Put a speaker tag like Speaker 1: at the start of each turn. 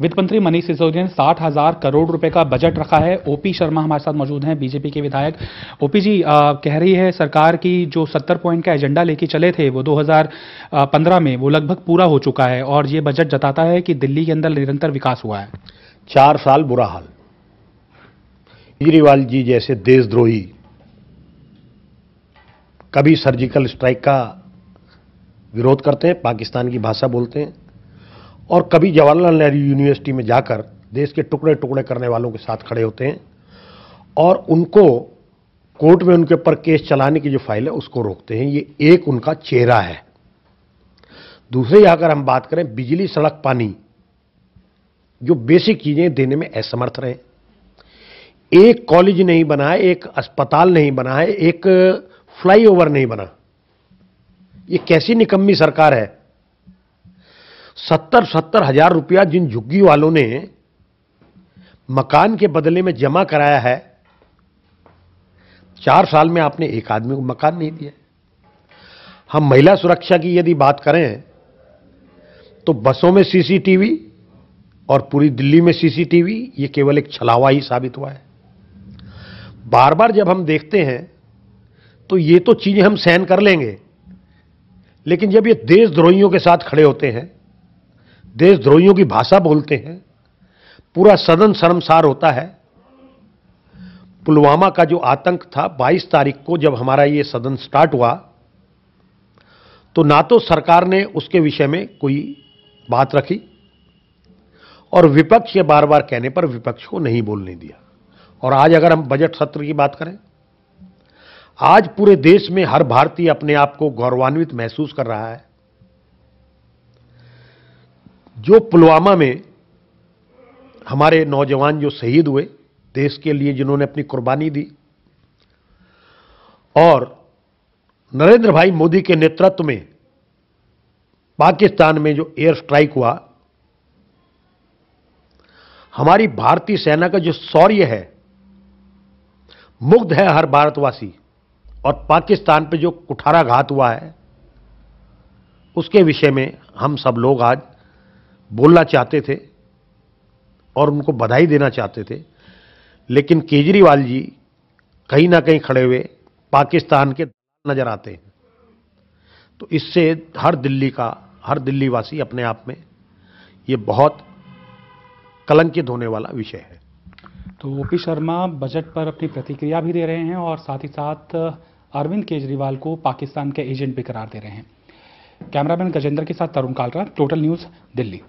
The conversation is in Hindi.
Speaker 1: वित्त मंत्री मनीष सिसोदिया ने साठ हजार करोड़ रुपए का बजट रखा है ओपी शर्मा हमारे साथ मौजूद हैं बीजेपी के विधायक ओपी जी आ, कह रही है सरकार की जो सत्तर पॉइंट का एजेंडा लेके चले थे वो 2015 में वो लगभग पूरा हो चुका है और ये बजट जताता है कि दिल्ली के अंदर निरंतर विकास हुआ है चार साल बुरा हाल
Speaker 2: केजरीवाल जी जैसे देशद्रोही कभी सर्जिकल स्ट्राइक का विरोध करते हैं पाकिस्तान की भाषा बोलते हैं और कभी जवाहरलाल नेहरू यूनिवर्सिटी में जाकर देश के टुकड़े टुकड़े करने वालों के साथ खड़े होते हैं और उनको कोर्ट में उनके ऊपर केस चलाने की जो फाइल है उसको रोकते हैं ये एक उनका चेहरा है दूसरे अगर हम बात करें बिजली सड़क पानी जो बेसिक चीजें देने में असमर्थ रहे एक कॉलेज नहीं बना है एक अस्पताल नहीं बना है एक फ्लाईओवर नहीं बना ये कैसी निकम्मी सरकार है सत्तर सत्तर हजार रुपया जिन झुग्गी वालों ने मकान के बदले में जमा कराया है चार साल में आपने एक आदमी को मकान नहीं दिया हम महिला सुरक्षा की यदि बात करें तो बसों में सीसीटीवी और पूरी दिल्ली में सीसीटीवी ये केवल एक छलावा ही साबित हुआ है बार बार जब हम देखते हैं तो ये तो चीज़ें हम सहन कर लेंगे लेकिन जब ये देशद्रोहियों के साथ खड़े होते हैं देशद्रोहियों की भाषा बोलते हैं पूरा सदन शर्मसार होता है पुलवामा का जो आतंक था 22 तारीख को जब हमारा ये सदन स्टार्ट हुआ तो ना तो सरकार ने उसके विषय में कोई बात रखी और विपक्ष ये बार बार कहने पर विपक्ष को नहीं बोलने दिया और आज अगर हम बजट सत्र की बात करें आज पूरे देश में हर भारतीय अपने आप को गौरवान्वित महसूस कर रहा है जो पुलवामा में हमारे नौजवान जो शहीद हुए देश के लिए जिन्होंने अपनी कुर्बानी दी और नरेंद्र भाई मोदी के नेतृत्व में पाकिस्तान में जो एयर स्ट्राइक हुआ हमारी भारतीय सेना का जो शौर्य है मुग्ध है हर भारतवासी और पाकिस्तान पे जो कुठाराघात हुआ है उसके विषय में हम सब लोग आज बोलना चाहते थे और उनको बधाई देना चाहते थे लेकिन केजरीवाल जी कहीं ना कहीं खड़े हुए पाकिस्तान के नज़र आते हैं तो इससे हर दिल्ली का हर दिल्ली वासी अपने आप में ये बहुत कलंकित होने वाला विषय है
Speaker 1: तो ओपी शर्मा बजट पर अपनी प्रतिक्रिया भी दे रहे हैं और साथ ही साथ अरविंद केजरीवाल को पाकिस्तान के एजेंट भी करार दे रहे हैं कैमरामैन गजेंद्र के साथ तरुण कालरा टोटल न्यूज़ दिल्ली